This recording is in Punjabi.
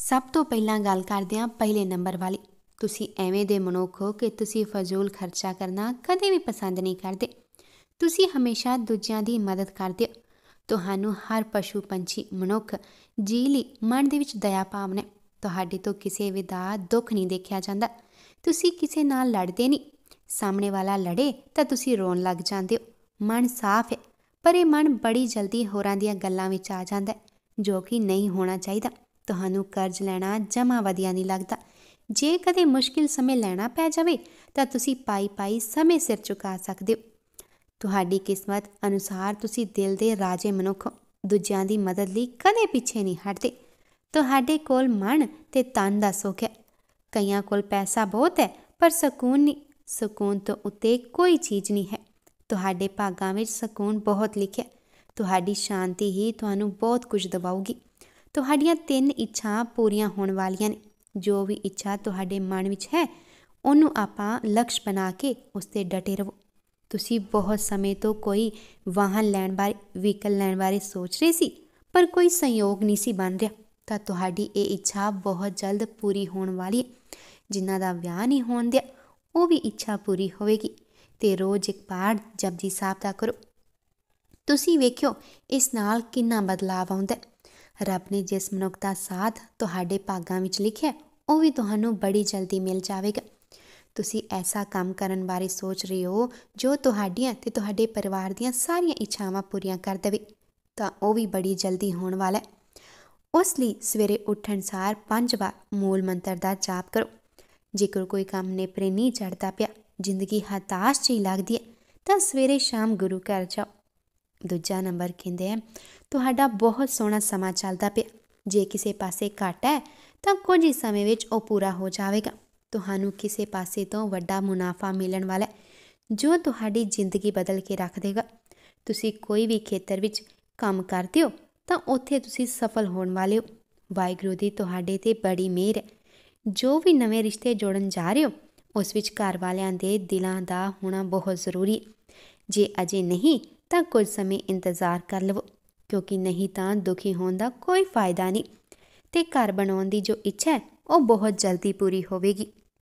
ਸਭ ਤੋਂ ਪਹਿਲਾਂ ਗੱਲ ਕਰਦੇ ਹਾਂ ਪਹਿਲੇ ਨੰਬਰ ਵਾਲੀ ਤੁਸੀਂ ਐਵੇਂ ਦੇ ਮਨੁੱਖ ਹੋ ਕਿ ਤੁਸੀਂ ਫਜ਼ੂਲ ਖਰਚਾ ਕਰਨਾ ਕਦੇ ਵੀ ਪਸੰਦ ਨਹੀਂ ਕਰਦੇ ਤੁਸੀਂ ਹਮੇਸ਼ਾ ਦੂਜਿਆਂ ਦੀ ਮਦਦ ਕਰਦੇ ਹੋ ਤੁਹਾਨੂੰ ਹਰ ਪਸ਼ੂ ਪੰਛੀ ਮਨੁੱਖ ਜੀ ਲਈ ਮਨ ਦੇ ਵਿੱਚ ਦਇਆ ਭਾਵਨਾ ਤੁਹਾਡੇ ਤੋਂ ਕਿਸੇ ਵੀ ਦਾ ਦੁੱਖ ਨਹੀਂ ਦੇਖਿਆ ਜਾਂਦਾ ਤੁਸੀਂ ਕਿਸੇ ਨਾਲ ਲੜਦੇ ਨਹੀਂ ਸਾਹਮਣੇ ਵਾਲਾ ਲੜੇ ਤਾਂ ਤੁਸੀਂ ਰੋਣ ਲੱਗ ਜਾਂਦੇ ਹੋ ਮਨ ਸਾਫ਼ ਹੈ ਪਰ ਇਹ ਮਨ ਬੜੀ ਜਲਦੀ ਹੋਰਾਂ ਦੀਆਂ ਗੱਲਾਂ ਵਿੱਚ ਆ ਜਾਂਦਾ ਜੋ ਕਿ ਨਹੀਂ ਹੋਣਾ ਚਾਹੀਦਾ ਤੁਹਾਨੂੰ ਕਰਜ਼ ਲੈਣਾ ਜਮਾ ਵਧੀਆ ਨਹੀਂ ਲੱਗਦਾ ਜੇ ਕਦੇ ਮੁਸ਼ਕਿਲ ਸਮੇਂ ਲੈਣਾ ਪੈ ਜਾਵੇ ਤਾਂ ਤੁਸੀਂ ਪਾਈ ਪਾਈ ਸਮੇਂ ਸਿਰ ਚੁਕਾ ਸਕਦੇ ਹੋ ਤੁਹਾਡੀ ਕਿਸਮਤ ਅਨੁਸਾਰ ਤੁਸੀਂ ਦਿਲ ਦੇ ਰਾਜੇ ਮਨੁੱਖ ਦੂਜਿਆਂ ਦੀ ਮਦਦ ਲਈ ਕਦੇ ਪਿੱਛੇ ਨਹੀਂ ਹਟਦੇ ਤੁਹਾਡੇ ਕੋਲ ਮਨ ਤੇ ਤਨ ਦਾ ਸੁਖ ਹੈ ਕਈਆਂ ਕੋਲ ਪੈਸਾ ਬਹੁਤ ਹੈ ਪਰ ਸਕੂਨ ਨਹੀਂ ਸਕੂਨ ਤੋਂ ਉੱਤੇ ਕੋਈ ਚੀਜ਼ ਨਹੀਂ ਹੈ ਤੁਹਾਡੇ ਭਾਗਾਂ ਵਿੱਚ ਸਕੂਨ ਬਹੁਤ ਲਿਖਿਆ ਤੁਹਾਡੀ ਸ਼ਾਂਤੀ ਹੀ ਤੁਹਾਨੂੰ ਬਹੁਤ ਕੁਝ ਦਵਾਉਗੀ ਤੁਹਾਡੀਆਂ ਤਿੰਨ ਇੱਛਾਵਾਂ ਪੂਰੀਆਂ ਹੋਣ ਵਾਲੀਆਂ ਨੇ ਜੋ ਵੀ ਇੱਛਾ ਤੁਹਾਡੇ ਮਨ ਵਿੱਚ ਹੈ ਉਹਨੂੰ ਆਪਾਂ ਲਕਸ਼ ਬਣਾ ਕੇ ਉਸ ਤੇ ਡਟੇ ਰਹੋ ਤੁਸੀਂ ਬਹੁਤ ਸਮੇਂ ਤੋਂ ਕੋਈ ਵਾਹਨ ਲੈਣ ਬਾਰੇ ਵਹੀਕਲ ਲੈਣ ਬਾਰੇ ਸੋਚ ਰਹੇ ਸੀ ਪਰ ਕੋਈ ਸੰਯੋਗ ਨਹੀਂ ਸੀ ਬਣ ਰਿਹਾ ਤਾਂ ਤੁਹਾਡੀ ਇਹ ਇੱਛਾ ਬਹੁਤ ਜਲਦ ਪੂਰੀ ਹੋਣ ਵਾਲੀ ਜਿਨ੍ਹਾਂ ਦਾ ਵਿਆਹ ਨਹੀਂ ਹੋਣ ਦਿਆ ਉਹ ਵੀ ਇੱਛਾ ਪੂਰੀ ਹੋਵੇਗੀ ਤੇ ਰੋਜ਼ ਇੱਕ ਪਾੜ ਜਪਜੀ ਸਾਹਿਬ ਦਾ ਕਰੋ ਤੁਸੀਂ ਵੇਖਿਓ ਇਸ ਨਾਲ ਕਿੰਨਾ ਬਦਲਾਅ ਆਉਂਦਾ ਹੈ ਰੱਬ ਨੇ ਜਿਸ ਮਨੁੱਖ ਦਾ ਸਾਥ ਤੁਹਾਡੇ ਭਾਗਾਂ ਵਿੱਚ ਲਿਖਿਆ ਉਹ ਵੀ ਤੁਹਾਨੂੰ ਬੜੀ ਜਲਦੀ ਮਿਲ ਜਾਵੇਗਾ ਤੁਸੀਂ ਐਸਾ ਕੰਮ ਕਰਨ ਬਾਰੇ ਸੋਚ ਰਹੇ ਹੋ ਜੋ ਤੁਹਾਡੀਆਂ ਤੇ ਤੁਹਾਡੇ ਪਰਿਵਾਰ ਦੀਆਂ ਸਾਰੀਆਂ ਇੱਛਾਵਾਂ ਪੂਰੀਆਂ ਕਰ ਦੇਵੇ ਤਾਂ ਉਹ ਵੀ ਬੜੀ ਜਲਦੀ ਹੋਣ ਵਾਲਾ ਹੈ ਉਸ ਲਈ ਸਵੇਰੇ ਉੱਠਣ ਸਾਰ ਪੰਜ ਵਾਰ ਮੂਲ ਮੰਤਰ ਦਾ ਜਾਪ ਕਰੋ ਜੇਕਰ ਕੋਈ ਕੰਮ ਨੇਪਰੇ ਨਹੀਂ ਚੜਦਾ ਪਿਆ ਜ਼ਿੰਦਗੀ ਹਤਾਸ਼ ਜੀ ਲੱਗਦੀ ਹੈ ਤਾਂ ਸਵੇਰੇ ਸ਼ਾਮ ਗੁਰੂ ਘਰ ਜਾਓ ਦੂਜਾ ਨੰਬਰ ਕਹਿੰਦੇ ਹੈ ਤੁਹਾਡਾ ਬਹੁਤ ਸੋਹਣਾ ਸਮਾਂ ਚੱਲਦਾ ਪਿਆ ਜੇ ਕਿਸੇ ਪਾਸੇ ਘਟ ਹੈ ਤਾਂ ਕੁਝ ਹੀ ਸਮੇਂ ਵਿੱਚ ਉਹ ਪੂਰਾ ਹੋ ਜਾਵੇਗਾ ਤੁਹਾਨੂੰ ਕਿਸੇ ਪਾਸੇ ਤੋਂ ਵੱਡਾ ਮੁਨਾਫਾ ਮਿਲਣ ਵਾਲਾ ਹੈ ਜੋ ਤੁਹਾਡੀ ਜ਼ਿੰਦਗੀ ਬਦਲ ਕੇ ਰੱਖ ਦੇਗਾ ਤੁਸੀਂ ਕੋਈ ਵੀ ਖੇਤਰ ਵਿੱਚ ਕੰਮ ਕਰਦੇ ਹੋ ਤਾਂ ਉੱਥੇ ਤੁਸੀਂ ਸਫਲ ਹੋਣ ਵਾਲੇ ਹੋ ਵਾਹਿਗੁਰੂ ਦੀ ਤੁਹਾਡੇ ਤੇ ਬੜੀ ਮਿਹਰ ਹੈ ਜੋ ਵੀ ਨਵੇਂ ਰਿਸ਼ਤੇ ਜੋੜਨ ਜਾ ਰਹੇ ਹੋ ਉਸ ਵਿੱਚ ਘਰ ਵਾਲਿਆਂ ਦੇ ਦਿਲਾਂ ਦਾ ਹੋਣਾ ਬਹੁਤ ਜ਼ਰੂਰੀ ਹੈ ਜੇ ਅਜੇ ਨਹੀਂ ਤਾਂ ਕੁਝ ਸਮੇਂ ਇੰਤਜ਼ਾਰ ਕਰ ਲਵੋ ਕਿਉਂਕਿ ਨਹੀਂ ਤਾਂ ਦੁਖੀ ਹੋਣ ਦਾ ਕੋਈ ਫਾਇਦਾ ਨਹੀਂ ਤੇ ਘਰ ਬਣਾਉਣ ਦੀ ਜੋ ਇੱਛਾ ਹੈ ਉਹ ਬਹੁਤ ਜਲਦੀ ਪੂਰੀ ਹੋਵੇਗੀ